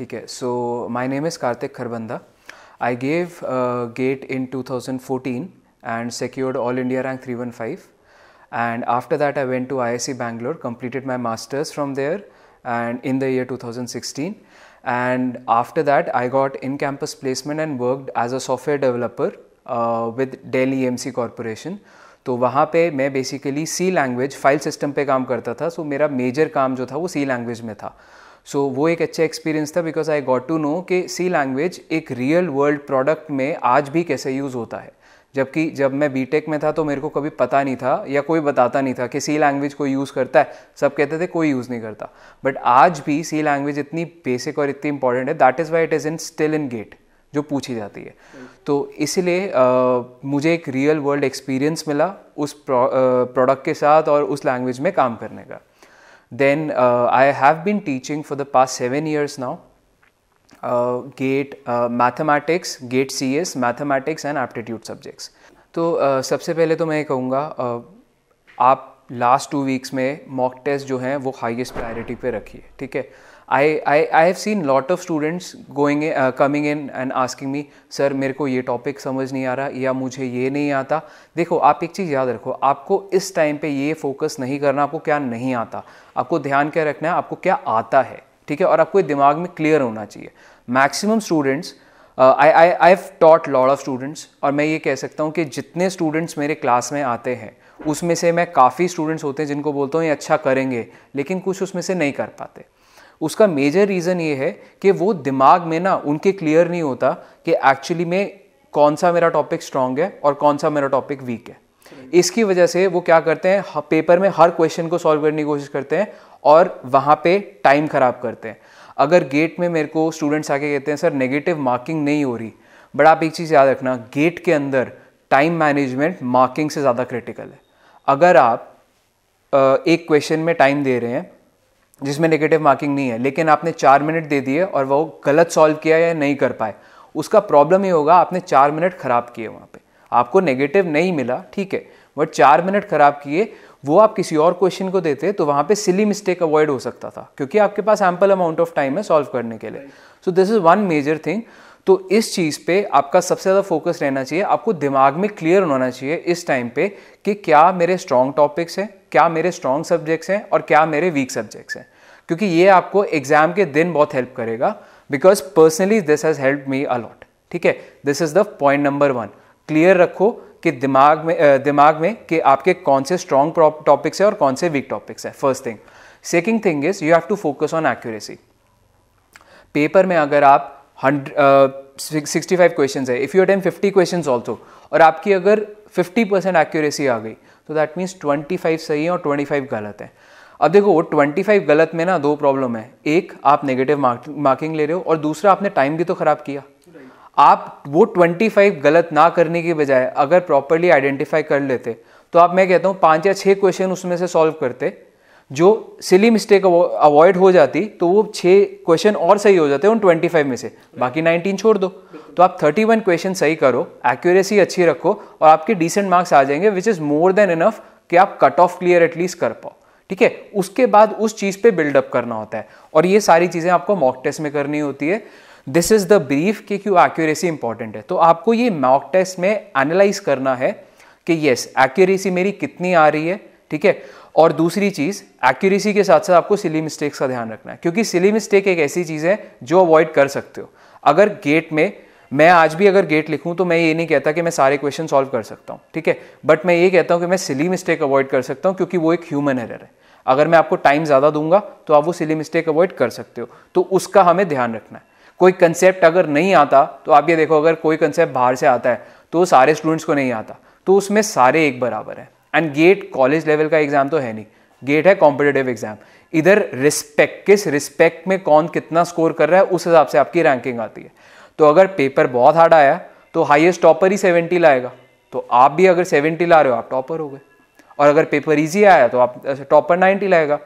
ठीक है so my name is Kartik Kharbanda I gave GATE in 2014 and secured All India rank 315. And after that, I went to IIC Bangalore, completed my masters from there, and in the year 2016. And after that, I got in-campus placement and worked as a software developer uh, with Dell EMC Corporation. तो वहाँ पे मैं basically C language file system पे काम करता था सो so मेरा major काम जो था वो सी लैंग्वेज में था सो so, वो एक अच्छा एक्सपीरियंस था because I got to know कि सी लैंग्वेज एक रियल वर्ल्ड प्रोडक्ट में आज भी कैसे यूज़ होता है जबकि जब मैं बी में था तो मेरे को कभी पता नहीं था या कोई बताता नहीं था कि सी लैंग्वेज कोई यूज़ करता है सब कहते थे कोई यूज़ नहीं करता बट आज भी सी लैंग्वेज इतनी बेसिक और इतनी इंपॉर्टेंट है that is why it is in still in GATE जो पूछी जाती है तो इसलिए मुझे एक रियल वर्ल्ड एक्सपीरियंस मिला उस प्रोडक्ट के साथ और उस लैंग्वेज में काम करने का Then uh, I have been teaching for the past seven years now. Uh, GATE mathematics GATE C S mathematics and aptitude subjects तो uh, सबसे पहले तो मैं ये कहूँगा uh, आप लास्ट टू वीक्स में मॉक टेस्ट जो हैं वो हाईएस्ट प्रायोरिटी पे रखिए ठीक है I, I, I have seen lot of students going in, uh, coming in and asking me sir मेरे को ये टॉपिक समझ नहीं आ रहा या मुझे ये नहीं आता देखो आप एक चीज़ याद रखो आपको इस टाइम पे ये फोकस नहीं करना आपको क्या नहीं आता आपको ध्यान क्या रखना है आपको क्या आता है ठीक है और आपको दिमाग में क्लियर होना चाहिए maximum students I I I have taught lot of students और मैं ये कह सकता हूँ कि जितने स्टूडेंट्स मेरे क्लास में आते हैं उसमें से मैं काफ़ी स्टूडेंट्स होते हैं जिनको बोलता हूँ ये अच्छा करेंगे लेकिन कुछ उसमें से नहीं कर पाते उसका मेजर रीज़न ये है कि वो दिमाग में ना उनके क्लियर नहीं होता कि एक्चुअली में कौन सा मेरा टॉपिक स्ट्रांग है और कौन सा मेरा टॉपिक वीक है इसकी वजह से वो क्या करते हैं पेपर में हर क्वेश्चन को सॉल्व करने की कोशिश करते हैं और वहाँ पे टाइम ख़राब करते हैं अगर गेट में मेरे को स्टूडेंट्स आके कहते हैं सर नेगेटिव मार्किंग नहीं हो रही बट आप एक चीज़ याद रखना गेट के अंदर टाइम मैनेजमेंट मार्किंग से ज़्यादा क्रिटिकल है अगर आप एक क्वेश्चन में टाइम दे रहे हैं जिसमें नेगेटिव मार्किंग नहीं है लेकिन आपने चार मिनट दे दिए और वो गलत सॉल्व किया या नहीं कर पाए उसका प्रॉब्लम ये होगा आपने चार मिनट ख़राब किए वहाँ पे आपको नेगेटिव नहीं मिला ठीक है बट चार मिनट ख़राब किए वो आप किसी और क्वेश्चन को देते तो वहाँ पे सिली मिस्टेक अवॉइड हो सकता था क्योंकि आपके पास एम्पल अमाउंट ऑफ टाइम है सॉल्व करने के लिए so this is one major thing तो इस चीज़ पे आपका सबसे ज़्यादा फोकस रहना चाहिए आपको दिमाग में क्लियर होना चाहिए इस टाइम पे कि क्या मेरे स्ट्रॉन्ग टॉपिक्स हैं क्या मेरे स्ट्रॉन्ग सब्जेक्ट्स हैं और क्या मेरे वीक सब्जेक्ट्स हैं क्योंकि ये आपको एग्जाम के दिन बहुत हेल्प करेगा because personally this has help me a lot ठीक है this is the point number one clear रखो कि दिमाग में दिमाग में कि आपके कौन से स्ट्रॉन्ग टॉपिक्स हैं और कौन से वीक टॉपिक्स हैं first thing second thing is you have to focus on accuracy paper में अगर आप सिक्सटी फाइव क्वेश्चन है if you attempt fifty question also और आपकी अगर फिफ्टी परसेंट एक्यूरेसी आ गई तो दैट मीन्स ट्वेंटी फाइव सही है और ट्वेंटी फाइव गलत है अब देखो ट्वेंटी फाइव गलत में ना दो प्रॉब्लम है एक आप नेगेटिव मार्किंग ले रहे हो और दूसरा आपने टाइम भी तो ख़राब किया आप वो ट्वेंटी फाइव गलत ना करने के बजाय अगर प्रॉपरली आइडेंटिफाई कर लेते तो आप मैं कहता हूँ पाँच या छः क्वेश्चन उसमें से सॉल्व करते जो सिली मिस्टेक अवॉइड हो जाती तो वो छः क्वेश्चन और सही हो जाते हैं उन ट्वेंटी फाइव में से बाकी नाइनटीन छोड़ दो तो आप थर्टी वन क्वेश्चन सही करो एक्यूरेसी अच्छी रखो और आपके डिसेंट मार्क्स आ जाएंगे which is more than enough कि आप कट ऑफ क्लियर एटलीस्ट कर पाओ ठीक है उसके बाद उस चीज़ पे बिल्डअप करना होता है और ये सारी चीज़ें आपको मॉक टेस्ट में करनी होती है दिस इज़ द ब्रीफ कि क्यों एक्यूरेसी इंपॉर्टेंट है तो आपको ये मॉक टेस्ट में एनालाइज करना है कि येस एक्यूरेसी मेरी कितनी आ रही है ठीक है और दूसरी चीज़ एक्यूरेसी के साथ साथ आपको सिली मिस्टेक्स का ध्यान रखना है क्योंकि सिली मिस्टेक एक ऐसी चीज़ है जो अवॉइड कर सकते हो अगर गेट में मैं आज भी अगर गेट लिखूं तो मैं ये नहीं कहता कि मैं सारे क्वेश्चन सॉल्व कर सकता हूं ठीक है बट मैं ये कहता हूं कि मैं सिली मिस्टेक अवॉइड कर सकता हूं क्योंकि वो एक ह्यूमन एरर है अगर मैं आपको टाइम ज़्यादा दूंगा तो आप वो सिली मिस्टेक अवॉइड कर सकते हो तो उसका हमें ध्यान रखना है कोई कंसेप्ट अगर नहीं आता तो आप ये देखो अगर कोई कंसेप्ट बाहर से आता है तो सारे स्टूडेंट्स को नहीं आता तो उसमें सारे एक बराबर है एंड गेट कॉलेज लेवल का एग्जाम तो है नहीं गेट है कॉम्पिटेटिव एग्जाम इधर रिस्पेक्ट किस रिस्पेक्ट में कौन कितना स्कोर कर रहा है उस हिसाब से आपकी रैंकिंग आती है तो अगर पेपर बहुत हार्ड आया तो हाइएस्ट टॉपर ही सेवेंटी लाएगा तो आप भी अगर सेवेंटी ला रहे हो आप टॉपर हो गए और अगर पेपर ईजी आया तो आप टॉपर अच्छा, नाइन्टी लाएगा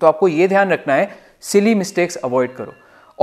तो आपको ये ध्यान रखना है सिली मिस्टेक्स अवॉइड करो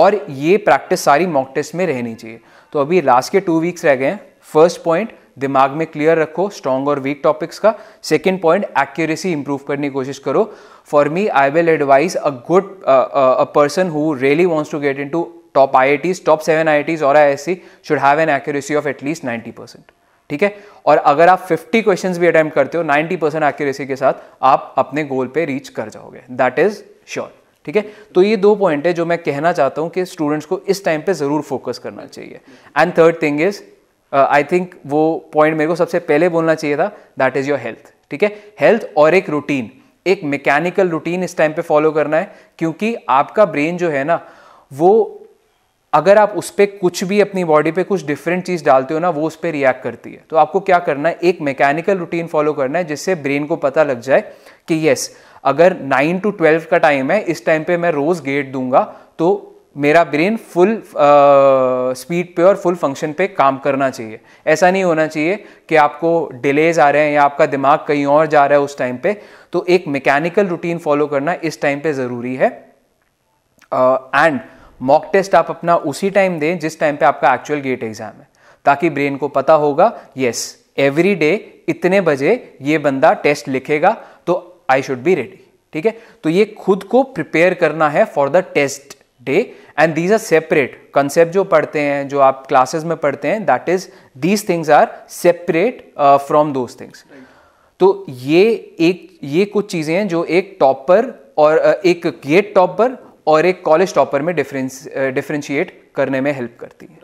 और ये प्रैक्टिस सारी मॉक टेस्ट में रहनी चाहिए तो अभी लास्ट के टू वीक्स रह गए हैं फर्स्ट पॉइंट दिमाग में क्लियर रखो स्ट्रॉन्ग और वीक टॉपिक्स का सेकेंड पॉइंट एक्यूरेसी इंप्रूव करने की कोशिश करो for me I will advise a good a person who really wants to get into top IITs top seven IITs और I S C should have an accuracy of at least ninety percent ठीक है और अगर आप fifty question भी attempt करते हो ninety percent accuracy के साथ आप अपने गोल पर रीच कर जाओगे दैट इज श्योर ठीक है तो ये दो पॉइंट है जो मैं कहना चाहता हूँ कि स्टूडेंट्स को इस टाइम पे ज़रूर फोकस करना चाहिए and third thing is I uh, think वो पॉइंट मेरे को सबसे पहले बोलना चाहिए था दैट इज़ योर हेल्थ ठीक है हेल्थ और एक रूटीन एक मैकेनिकल रूटीन इस टाइम पे फॉलो करना है क्योंकि आपका ब्रेन जो है ना वो अगर आप उस पर कुछ भी अपनी बॉडी पे कुछ डिफरेंट चीज़ डालते हो ना वो उस पर रिएक्ट करती है तो आपको क्या करना है एक मैकेनिकल रूटीन फॉलो करना है जिससे ब्रेन को पता लग जाए कि यस अगर नाइन टू ट्वेल्व का टाइम है इस टाइम पे मैं रोज़ गेट दूंगा तो मेरा ब्रेन फुल स्पीड पे और फुल फंक्शन पे काम करना चाहिए ऐसा नहीं होना चाहिए कि आपको डिलेज आ रहे हैं या आपका दिमाग कहीं और जा रहा है उस टाइम पे तो एक मैकेनिकल रूटीन फॉलो करना इस टाइम पे ज़रूरी है एंड मॉक टेस्ट आप अपना उसी टाइम दें जिस टाइम पे आपका एक्चुअल गेट एग्ज़ाम है ताकि ब्रेन को पता होगा येस एवरी डे इतने बजे ये बंदा टेस्ट लिखेगा तो आई शुड बी रेडी ठीक है तो ये खुद को प्रिपेयर करना है for the test day and these are separate concept जो पढ़ते हैं जो आप क्लासेस में पढ़ते हैं that is these things are separate from those things तो ये एक ये कुछ चीज़ें हैं जो एक टॉपर uh, और एक गेट टॉपर और एक कॉलेज टॉपर में डिफरेंस डिफ्रेंशिएट uh, करने में हेल्प करती है